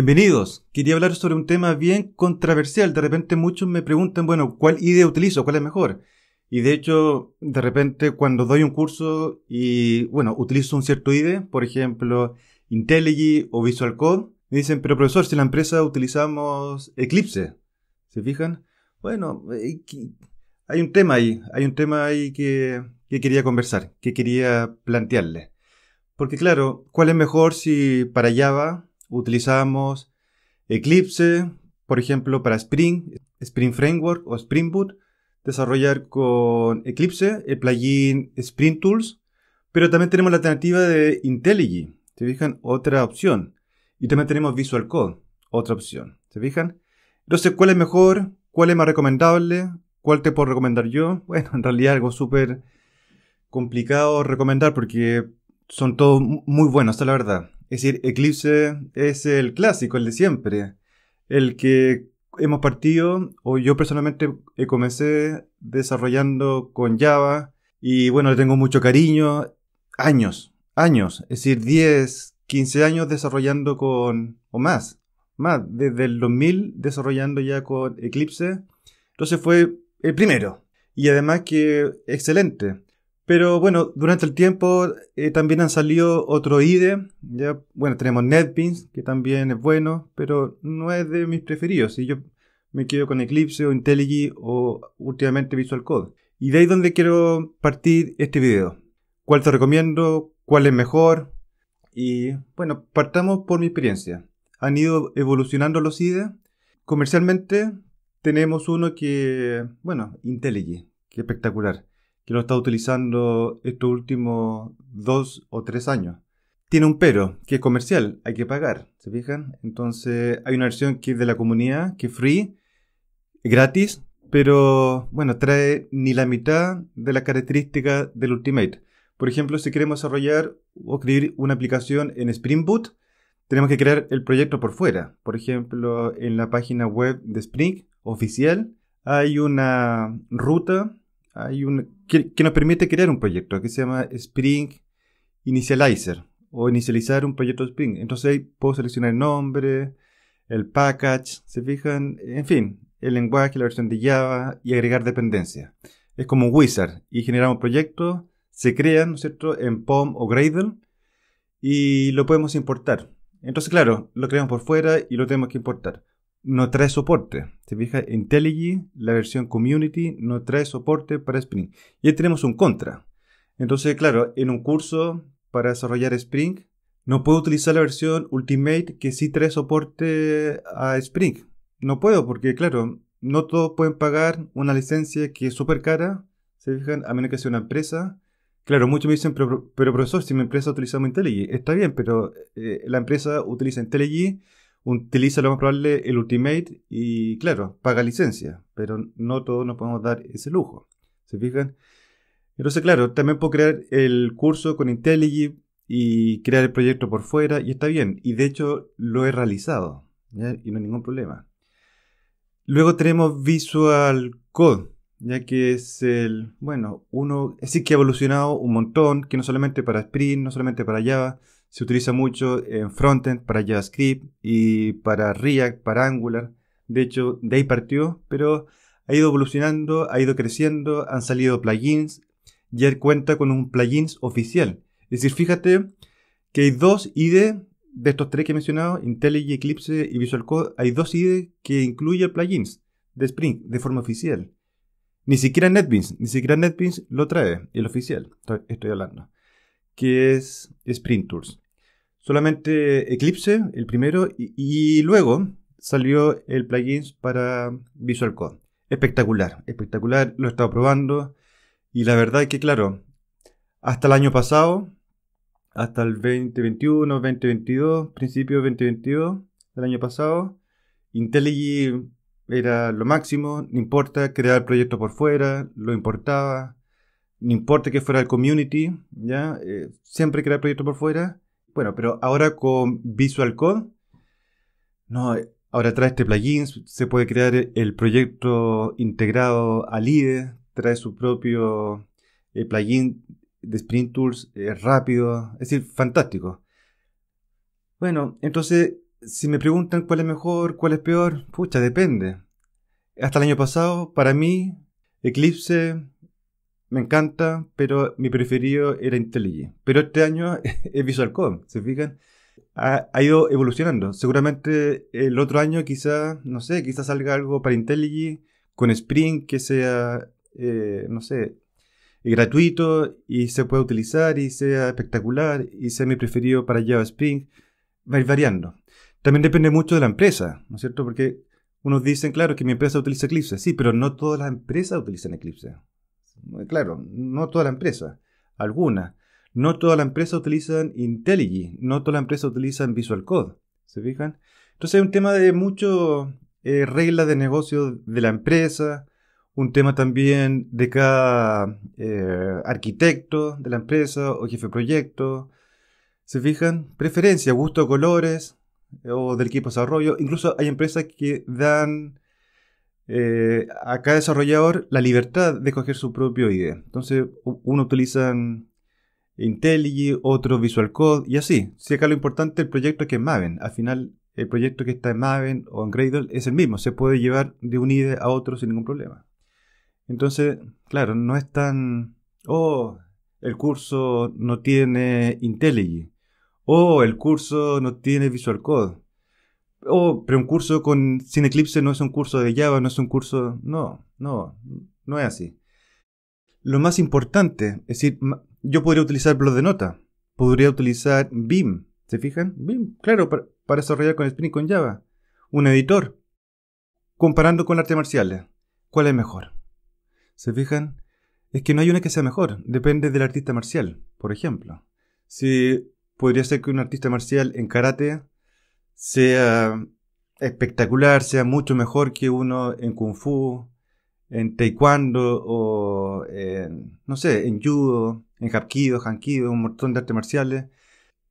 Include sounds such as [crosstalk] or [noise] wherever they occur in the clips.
Bienvenidos. Quería hablar sobre un tema bien controversial. De repente muchos me preguntan, bueno, ¿cuál IDE utilizo? ¿Cuál es mejor? Y de hecho, de repente cuando doy un curso y, bueno, utilizo un cierto IDE, por ejemplo, IntelliJ o Visual Code, me dicen, pero profesor, si la empresa utilizamos Eclipse, ¿se fijan? Bueno, eh, hay un tema ahí, hay un tema ahí que, que quería conversar, que quería plantearle. Porque claro, ¿cuál es mejor si para Java Utilizamos Eclipse, por ejemplo, para Spring, Spring Framework o Spring Boot. Desarrollar con Eclipse el plugin Spring Tools. Pero también tenemos la alternativa de IntelliJ. ¿Se fijan? Otra opción. Y también tenemos Visual Code. Otra opción. ¿Se fijan? No sé ¿cuál es mejor? ¿Cuál es más recomendable? ¿Cuál te puedo recomendar yo? [laughs] Bueno, en realidad algo súper complicado recomendar porque son todos muy buenos, la verdad. Es decir, Eclipse es el clásico, el de siempre, el que hemos partido, o yo personalmente eh, comencé desarrollando con Java y bueno, le tengo mucho cariño, años, años, es decir, 10, 15 años desarrollando con, o más, más, desde el 2000 desarrollando ya con Eclipse. Entonces fue el primero. Y además que excelente. Pero bueno, durante el tiempo eh, también han salido otro IDE. Ya, bueno, tenemos NetBeans, que también es bueno, pero no es de mis preferidos. Si yo me quedo con Eclipse o IntelliJ o últimamente Visual Code. Y de ahí donde quiero partir este video. ¿Cuál te recomiendo? ¿Cuál es mejor? Y bueno, partamos por mi experiencia. Han ido evolucionando los IDE. Comercialmente tenemos uno que, bueno, IntelliJ, que espectacular que lo está utilizando estos últimos dos o tres años. Tiene un pero, que es comercial, hay que pagar, ¿se fijan? Entonces hay una versión que es de la comunidad, que es free, gratis, pero bueno, trae ni la mitad de la característica del Ultimate. Por ejemplo, si queremos desarrollar o crear una aplicación en Spring Boot, tenemos que crear el proyecto por fuera. Por ejemplo, en la página web de Spring oficial hay una ruta que, nos permite crear un proyecto que se llama Spring Initializer o inicializar un proyecto Spring. Entonces ahí puedo seleccionar el nombre, el package, se fijan, en fin, el lenguaje, la versión de Java y agregar dependencia. Es como un wizard y generamos proyectos, se crean, ¿no es cierto?, en POM o Gradle y lo podemos importar. Entonces, claro, lo creamos por fuera y lo tenemos que importar no trae soporte. se fija IntelliJ, la versión Community, no trae soporte para Spring. Y ahí tenemos un contra. Entonces, claro, en un curso para desarrollar Spring, no puedo utilizar la versión Ultimate que sí trae soporte a Spring. No puedo porque, claro, no todos pueden pagar una licencia que es súper cara, se fijan, a menos que sea una empresa. Claro, muchos me dicen, pero, profesor, si mi empresa utiliza IntelliJ, está bien, pero eh, la empresa utiliza IntelliJ utiliza lo más probable el Ultimate y claro, paga licencia, pero no todos nos podemos dar ese lujo. ¿Se fijan? Entonces, claro, también puedo crear el curso con IntelliJ y crear el proyecto por fuera y está bien. Y de hecho lo he realizado y no hay ningún problema. Luego tenemos Visual Code, ya que es el, bueno, uno, sí que ha evolucionado un montón, que no solamente para Sprint, no solamente para Java, se utiliza mucho en frontend para JavaScript y para React, para Angular. De hecho, de ahí partió, pero ha ido evolucionando, ha ido creciendo, han salido plugins. y él cuenta con un plugins oficial. Es decir, fíjate que hay dos ID de estos tres que he mencionado, IntelliJ, Eclipse y Visual Code, hay dos ID que incluye plugins de Spring de forma oficial. Ni siquiera NetBeans, ni siquiera NetBeans lo trae, el oficial, estoy hablando que es Sprint Tools Solamente Eclipse, el primero, y, luego salió el plugin para Visual Code. Espectacular, espectacular, lo he estado probando. Y la verdad es que, claro, hasta el año pasado, hasta el 2021, 2022, principio 2022, el año pasado, IntelliJ era lo máximo, no importa, crear proyectos por fuera, lo importaba, no importa que fuera el community, ¿ya? Eh, siempre crear proyectos por fuera. Bueno, pero ahora con Visual Code, no, eh, ahora trae este plugin, se puede crear el proyecto integrado al IDE, trae su propio eh, plugin de Sprint Tools Es rápido, es decir, fantástico. Bueno, entonces, si me preguntan cuál es mejor, cuál es peor, pucha, depende. Hasta el año pasado, para mí, Eclipse me encanta, pero mi preferido era IntelliJ. Pero este año [laughs] es Visual Code, ¿se fijan? Ha, ido evolucionando. Seguramente el otro año quizá, no sé, quizá salga algo para IntelliJ con Spring que sea, eh, no sé, gratuito y se pueda utilizar y sea espectacular y sea mi preferido para Java Spring. Va a ir variando. También depende mucho de la empresa, ¿no es cierto? Porque unos dicen, claro, que mi empresa utiliza Eclipse. Sí, pero no todas las empresas utilizan Eclipse. Eh, claro, no toda la empresa, Alguna. No toda la empresa utilizan IntelliJ, no toda la empresa utilizan Visual Code. ¿Se fijan? Entonces hay un tema de mucho eh, reglas de negocio de la empresa, un tema también de cada eh, arquitecto de la empresa o jefe de proyecto. ¿Se fijan? Preferencia, gusto, colores eh, o del equipo de desarrollo. Incluso hay empresas que dan eh, a cada desarrollador la libertad de escoger su propio IDE. Entonces, uno utiliza mm, IntelliJ, otro Visual Code y así. Si acá lo importante es el proyecto que es Maven. Al final, el proyecto que está en Maven o en Gradle es el mismo. Se puede llevar de un IDE a otro sin ningún problema. Entonces, claro, no es tan. Oh, el curso no tiene IntelliJ. O oh, el curso no tiene Visual Code oh, pero un curso con, sin Eclipse no es un curso de Java, no es un curso... No, no, no es así. Lo más importante, es decir, yo podría utilizar Blog de Nota, podría utilizar BIM, ¿se fijan? Vim, claro, para, desarrollar con Spring y con Java. Un editor, comparando con artes marciales, ¿cuál es mejor? ¿Se fijan? Es que no hay una que sea mejor, depende del artista marcial, por ejemplo. Si podría ser que un artista marcial en karate sea espectacular, sea mucho mejor que uno en Kung Fu, en Taekwondo o en, no sé, en Judo, en Hapkido, Hankido, un montón de artes marciales,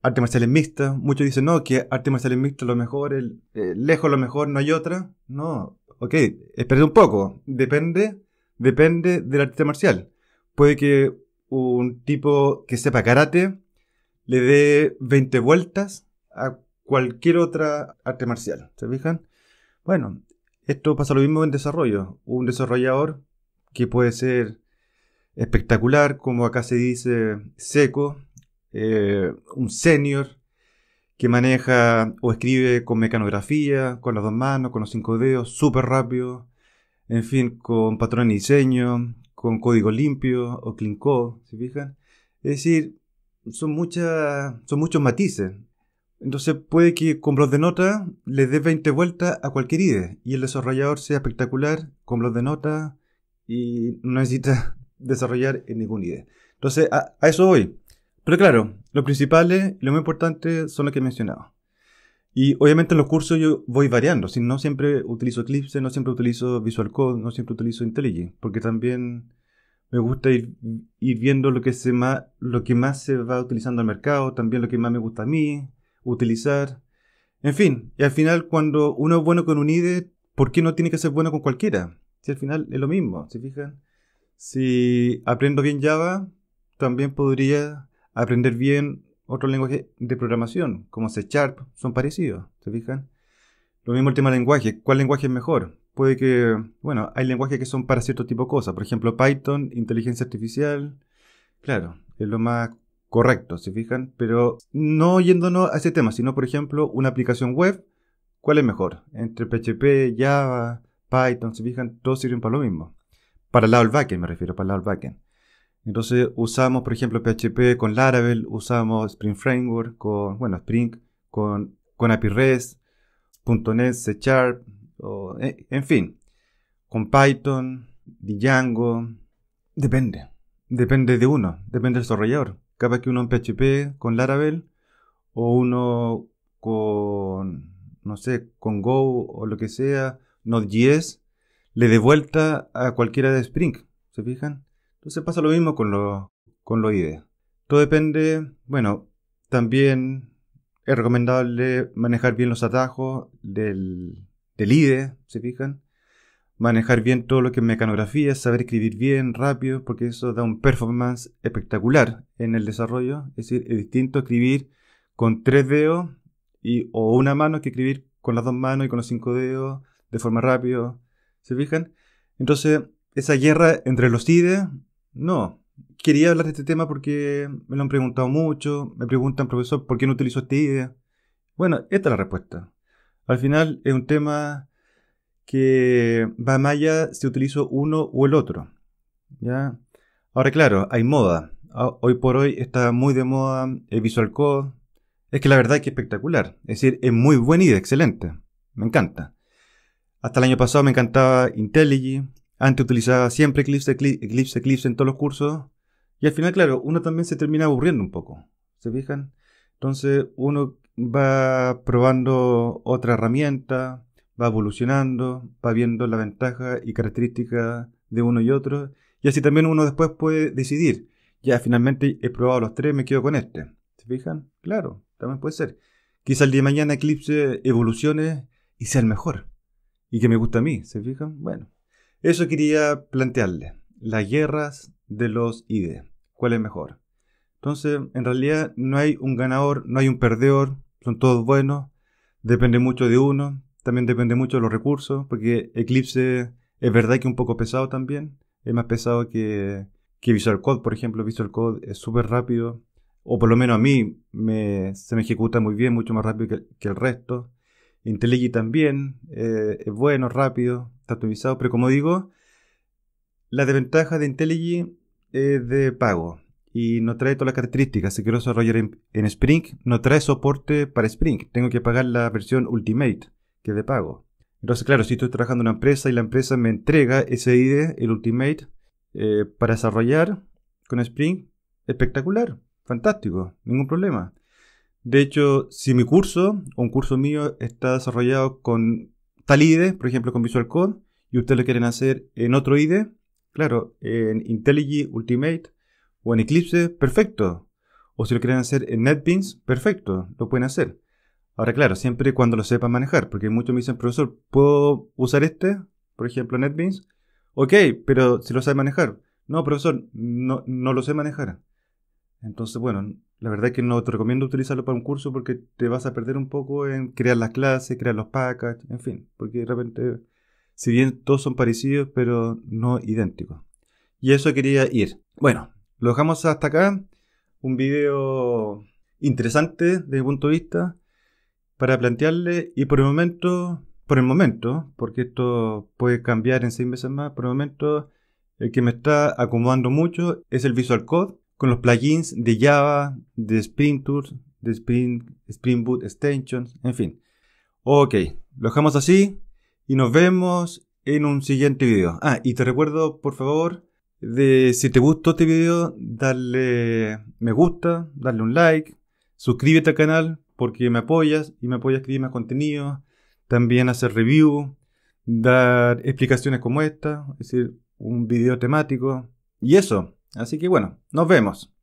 artes marciales mixtas. Muchos dicen, no, que artes marciales mixtas lo mejor, el, eh, lejos lo mejor, no hay otra. No, ok, espérate un poco. Depende, depende del arte marcial. Puede que un tipo que sepa karate le dé 20 vueltas a cualquier otra arte marcial. ¿Se fijan? Bueno, esto pasa lo mismo en desarrollo. Un desarrollador que puede ser espectacular, como acá se dice, seco, eh, un senior que maneja o escribe con mecanografía, con las dos manos, con los cinco dedos, súper rápido, en fin, con patrón de diseño, con código limpio o clean code, ¿se fijan? Es decir, son, muchas, son muchos matices entonces puede que con bloc de nota le dé 20 vueltas a cualquier IDE y el desarrollador sea espectacular con bloc de nota y no necesita [laughs] desarrollar en ningún IDE. Entonces a, a eso voy. Pero claro, lo principales y lo más importante son los que he mencionado. Y obviamente en los cursos yo voy variando. Si no siempre utilizo Eclipse, no siempre utilizo Visual Code, no siempre utilizo IntelliJ, porque también me gusta ir, viendo lo que, se más, lo que más se va utilizando al mercado, también lo que más me gusta a mí, utilizar. En fin, y al final cuando uno es bueno con un IDE, ¿por qué no tiene que ser bueno con cualquiera? Si al final es lo mismo, ¿se fijan? Si aprendo bien Java, también podría aprender bien otro lenguaje de programación, como C Sharp, son parecidos, ¿se fijan? Lo mismo el tema del lenguaje, ¿cuál lenguaje es mejor? Puede que, bueno, hay lenguajes que son para cierto tipo de cosas, por ejemplo Python, inteligencia artificial, claro, es lo más Correcto, ¿se fijan? Pero no yéndonos a ese tema, sino por ejemplo una aplicación web, ¿cuál es mejor? Entre PHP, Java, Python, ¿se fijan? Todos sirven para lo mismo. Para el lado del backend me refiero, para el lado del backend. Entonces usamos por ejemplo PHP con Laravel, usamos Spring Framework con, bueno, Spring, con, con API REST, .NET, C Sharp, eh, en fin, con Python, Django, depende. Depende de uno, depende del desarrollador capaz que uno en PHP con Laravel o uno con, no sé, con Go o lo que sea, Node.js, le dé vuelta a cualquiera de Spring, ¿se fijan? Entonces pasa lo mismo con lo con lo IDE. Todo depende, bueno, también es recomendable manejar bien los atajos del, del IDE, ¿se fijan? manejar bien todo lo que es mecanografía, saber escribir bien, rápido, porque eso da un performance espectacular en el desarrollo. Es decir, es distinto escribir con tres dedos y, o una mano que escribir con las dos manos y con los cinco dedos de forma rápida. ¿Se fijan? Entonces, esa guerra entre los IDE, no. Quería hablar de este tema porque me lo han preguntado mucho. Me preguntan, profesor, ¿por qué no utilizo este IDE? Bueno, esta es la respuesta. Al final es un tema que va más si utilizo uno o el otro. ¿ya? Ahora claro, hay moda. Ah, hoy por hoy está muy de moda el eh, Visual Code. Es que la verdad es que es espectacular. Es decir, es muy buena idea, excelente. Me encanta. Hasta el año pasado me encantaba IntelliJ. Antes utilizaba siempre Eclipse, Eclipse, Eclipse en todos los cursos. Y al final, claro, uno también se termina aburriendo un poco. ¿Se fijan? Entonces uno va probando otra herramienta, va evolucionando, va viendo la ventaja y características de uno y otro, y así también uno después puede decidir, ya finalmente he probado los tres, me quedo con este. ¿Se fijan? Claro, también puede ser. Quizá el día de mañana Eclipse evolucione y sea el mejor, y que me gusta a mí, ¿se fijan? Bueno, eso quería plantearle, las guerras de los IDE, ¿cuál es mejor? Entonces, en realidad no hay un ganador, no hay un perdedor, son todos buenos, depende mucho de uno, también depende mucho de los recursos, porque Eclipse es verdad que es un poco pesado también. Es más pesado que, Visual Code, por ejemplo. Visual Code es súper rápido, o por lo menos a mí me, se me ejecuta muy bien, mucho más rápido que, el resto. IntelliJ también eh, es bueno, rápido, está optimizado, pero como digo, la desventaja de IntelliJ es de pago y no trae todas las características. Si quiero desarrollar en, en Spring, no trae soporte para Spring. Tengo que pagar la versión Ultimate de pago. Entonces, claro, si estoy trabajando en una empresa y la empresa me entrega ese IDE, el Ultimate, eh, para desarrollar con Spring, espectacular, fantástico, ningún problema. De hecho, si mi curso o un curso mío está desarrollado con tal IDE, por ejemplo con Visual Code, y ustedes lo quieren hacer en otro IDE, claro, en IntelliJ Ultimate o en Eclipse, perfecto. O si lo quieren hacer en NetBeans, perfecto, lo pueden hacer. Ahora, claro, siempre cuando lo sepan manejar, porque muchos me dicen, profesor, ¿puedo usar este? Por ejemplo, NetBeans. Ok, pero si lo sabe manejar. No, profesor, no, no lo sé manejar. Entonces, bueno, la verdad es que no te recomiendo utilizarlo para un curso porque te vas a perder un poco en crear las clases, crear los packages, en fin, porque de repente, si bien todos son parecidos, pero no idénticos. Y eso quería ir. Bueno, lo dejamos hasta acá. Un video interesante desde mi punto de vista para plantearle y por el momento, por el momento, porque esto puede cambiar en seis meses más, por el momento el que me está acomodando mucho es el Visual Code con los plugins de Java, de Spring Tools, de Spring, Spring Boot Extensions, en fin. Ok, lo dejamos así y nos vemos en un siguiente video. Ah, y te recuerdo, por favor, de si te gustó este video, darle me gusta, darle un like, suscríbete al canal porque me apoyas y me apoyas a escribir más contenido, también hacer review, dar explicaciones como esta, es decir, un video temático y eso. Así que bueno, nos vemos.